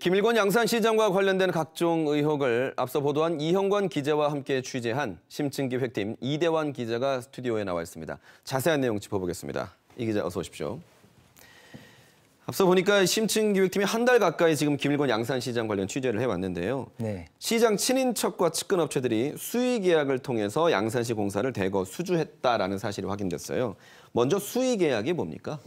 김일권 양산시장과 관련된 각종 의혹을 앞서 보도한 이형관 기자와 함께 취재한 심층기획팀 이대환 기자가 스튜디오에 나와 있습니다. 자세한 내용 짚어보겠습니다. 이 기자 어서 오십시오. 앞서 보니까 심층기획팀이 한 달 가까이 지금 김일권 양산시장 관련 취재를 해왔는데요. 네. 시장 친인척과 측근업체들이 수의계약을 통해서 양산시 공사를 대거 수주했다라는 사실이 확인됐어요. 먼저 수의계약이 뭡니까?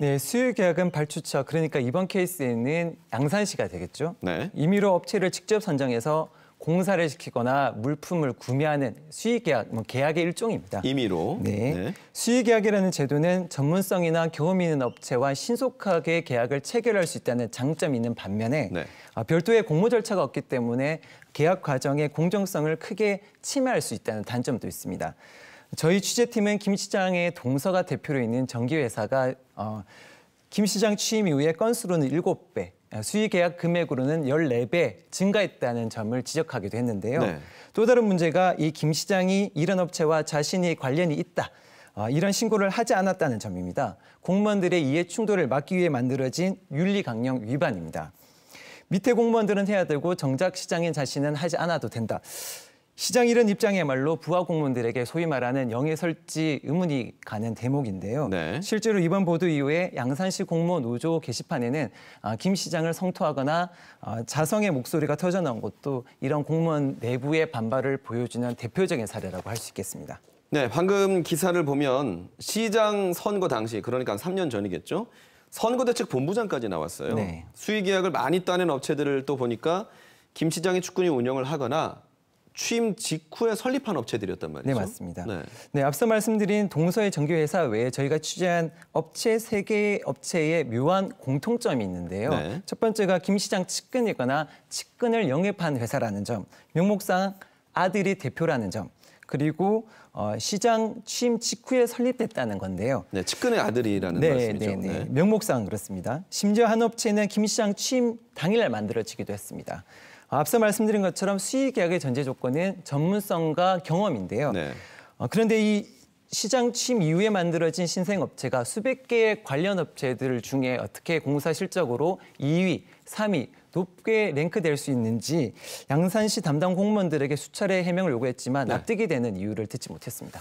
네, 수요 계약은 발주처 그러니까 이번 케이스에는 양산시가 되겠죠. 네. 임의로 업체를 직접 선정해서 공사를 시키거나 물품을 구매하는 수의계약, 뭐 계약의 일종입니다. 임의로. 네. 네. 수의계약이라는 제도는 전문성이나 경험이 있는 업체와 신속하게 계약을 체결할 수 있다는 장점이 있는 반면에 네. 아, 별도의 공모 절차가 없기 때문에 계약 과정의 공정성을 크게 침해할 수 있다는 단점도 있습니다. 저희 취재팀은 김 시장의 동서가 대표로 있는 정기회사가 어, 김 시장 취임 이후에 건수로는 7배, 아, 수의 계약 금액으로는 14배 증가했다는 점을 지적하기도 했는데요. 네. 또 다른 문제가 이 김 시장이 이런 업체와 자신이 관련이 있다. 어, 이런 신고를 하지 않았다는 점입니다. 공무원들의 이해 충돌을 막기 위해 만들어진 윤리 강령 위반입니다. 밑에 공무원들은 해야 되고 정작 시장인 자신은 하지 않아도 된다. 시장 이런 입장이야말로 부하 공무원들에게 소위 말하는 영예 설지 의문이 가는 대목인데요. 네. 실제로 이번 보도 이후에 양산시 공무원 노조 게시판에는 아, 김 시장을 성토하거나 아, 자성의 목소리가 터져 나온 것도 이런 공무원 내부의 반발을 보여주는 대표적인 사례라고 할 수 있겠습니다. 네, 방금 기사를 보면 시장 선거 당시 그러니까 3년 전이겠죠. 선거대책 본부장까지 나왔어요. 네. 수의 계약을 많이 따낸 업체들을 또 보니까 김 시장의 축구니 운영을 하거나 취임 직후에 설립한 업체들이었단 말이죠. 네, 맞습니다. 네. 네, 앞서 말씀드린 동서의 정규회사 외에 저희가 취재한 업체 세 개의 업체의 묘한 공통점이 있는데요. 네. 첫 번째가 김 시장 측근이거나 측근을 영입한 회사라는 점, 명목상 아들이 대표라는 점, 그리고 어, 시장 취임 직후에 설립됐다는 건데요. 네, 측근의 아들이라는 네, 말씀이죠. 네, 네, 네. 명목상 그렇습니다. 심지어 한 업체는 김 시장 취임 당일날 만들어지기도 했습니다. 앞서 말씀드린 것처럼 수의 계약의 전제 조건은 전문성과 경험인데요. 네. 어, 그런데 이 시장 침 이후에 만들어진 신생 업체가 수백 개의 관련 업체들 중에 어떻게 공사 실적으로 2위, 3위 높게 랭크될 수 있는지 양산시 담당 공무원들에게 수차례 해명을 요구했지만 네. 납득이 되는 이유를 듣지 못했습니다.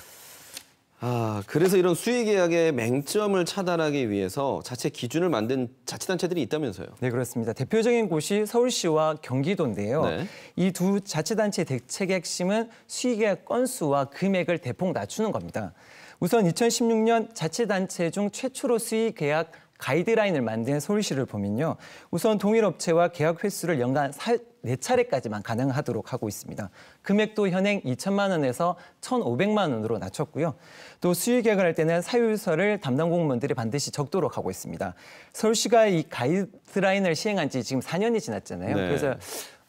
아, 그래서 이런 수의 계약의 맹점을 차단하기 위해서 자체 기준을 만든 자치단체들이 있다면서요? 네, 그렇습니다. 대표적인 곳이 서울시와 경기도인데요. 네. 이두 자치단체 대책의 핵심은 수의 계약 건수와 금액을 대폭 낮추는 겁니다. 우선 2016년 자치단체 중 최초로 수의 계약 가이드라인을 만든 서울시를 보면요. 우선 동일 업체와 계약 횟수를 연간 4차례까지만 가능하도록 하고 있습니다. 금액도 현행 2천만 원에서 1,500만 원으로 낮췄고요. 또 수요 계약을 할 때는 사유서를 담당 공무원들이 반드시 적도록 하고 있습니다. 서울시가 이 가이드라인을 시행한 지 지금 4년이 지났잖아요. 네. 그래서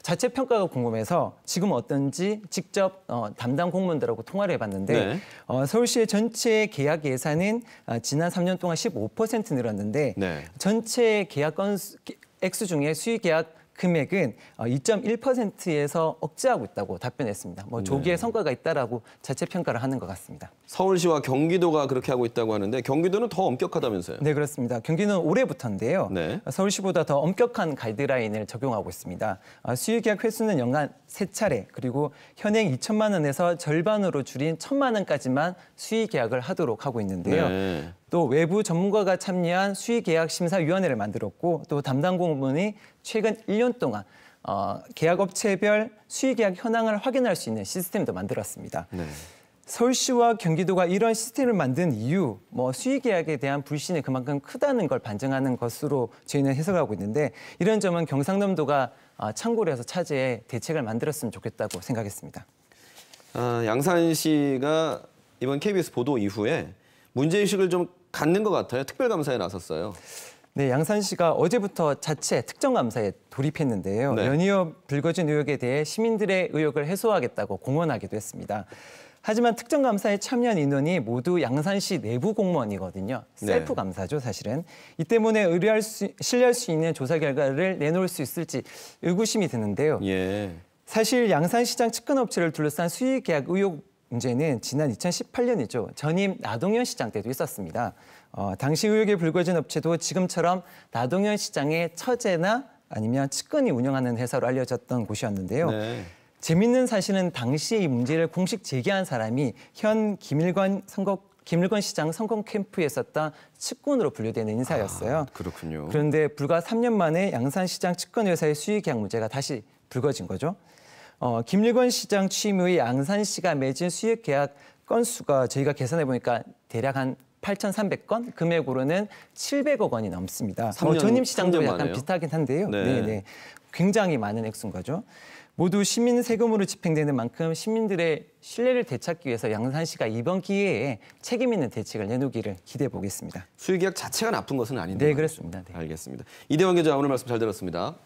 자체 평가가 궁금해서 지금 어떤지 직접 어, 담당 공무원들하고 통화를 해봤는데 네. 어, 서울시의 전체 계약 예산은 어, 지난 3년 동안 15% 늘었는데 네. 전체 계약 건수 액수 중에 수익 계약 금액은 2.1%에서 어, 억제하고 있다고 답변했습니다. 뭐 조기에 네. 성과가 있다라고 자체 평가를 하는 것 같습니다. 서울시와 경기도가 그렇게 하고 있다고 하는데 경기도는 더 엄격하다면서요? 네, 그렇습니다. 경기는 올해부터인데요. 네. 어, 서울시보다 더 엄격한 가이드라인을 적용하고 있습니다. 어, 수유계약 횟수는 연간 세차례 그리고 현행 2천만 원에서 절반으로 줄인 천만 원까지만 수의계약을 하도록 하고 있는데요. 네. 또 외부 전문가가 참여한 수의계약심사위원회를 만들었고 또 담당 공무원이 최근 1년 동안 어, 계약업체별 수의계약 현황을 확인할 수 있는 시스템도 만들었습니다. 네. 서울시와 경기도가 이런 시스템을 만든 이유, 뭐 수의계약에 대한 불신이 그만큼 크다는 걸 반증하는 것으로 저희는 해석하고 있는데 이런 점은 경상남도가 어, 참고를 해서 차제에 대책을 만들었으면 좋겠다고 생각했습니다. 아, 양산 씨가 이번 KBS 보도 이후에 문제의식을 좀 갖는 것 같아요. 특별감사에 나섰어요. 네, 양산 씨가 어제부터 자체 특정 감사에 돌입했는데요. 네. 연이어 불거진 의혹에 대해 시민들의 의혹을 해소하겠다고 공언하기도 했습니다. 하지만 특정 감사에 참여한 인원이 모두 양산시 내부 공무원이거든요. 네. 셀프 감사죠, 사실은. 이 때문에 의뢰할 수, 신뢰할 수 있는 조사 결과를 내놓을 수 있을지 의구심이 드는데요. 예. 사실 양산시장 측근 업체를 둘러싼 수의계약 의혹 문제는 지난 2018년이죠. 전임 나동현 시장 때도 있었습니다. 어, 당시 의혹이 불거진 업체도 지금처럼 나동현 시장의 처제나 아니면 측근이 운영하는 회사로 알려졌던 곳이었는데요. 네. 재밌는 사실은 당시이 문제를 공식 제기한 사람이 현 김일관 선거 김일권 시장 성공 캠프에 있었던 측근으로 분류되는 인사였어요. 아, 그렇군요. 그런데 불과 3년 만에 양산시장 측근 회사의 수익 계약 문제가 다시 불거진 거죠. 어, 김일권 시장 취임 후에 양산 시가 맺은 수익 계약 건수가 저희가 계산해 보니까 대략 한 8,300건 금액으로는 700억 원이 넘습니다. 3년, 뭐 어, 전임 시장도 약간 많아요. 비슷하긴 한데요. 네. 네네. 굉장히 많은 액수인 거죠. 모두 시민 세금으로 집행되는 만큼 시민들의 신뢰를 되찾기 위해서 양산시가 이번 기회에 책임 있는 대책을 내놓기를 기대해 보겠습니다. 수의계약 자체가 나쁜 것은 아닌데. 네, 그렇습니다. 네. 알겠습니다. 이대원 기자 오늘 말씀 잘 들었습니다.